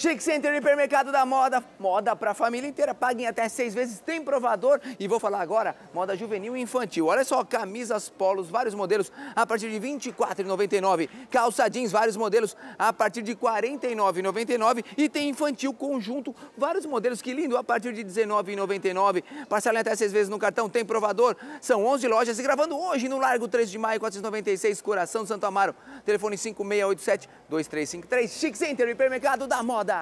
Chic Center Hipermercado da Moda, moda para a família inteira, paguem até seis vezes, tem provador e vou falar agora, moda juvenil e infantil. Olha só, camisas polos, vários modelos a partir de R$ 24,99, calça jeans, vários modelos a partir de R$ 49,99 e tem infantil conjunto, vários modelos, que lindo, a partir de R$ 19,99, parcela até seis vezes no cartão, tem provador, são 11 lojas e gravando hoje no Largo 3 de Maio, 496, Coração de Santo Amaro, telefone 5687-2353, Chic Center Hipermercado da Moda. 거다.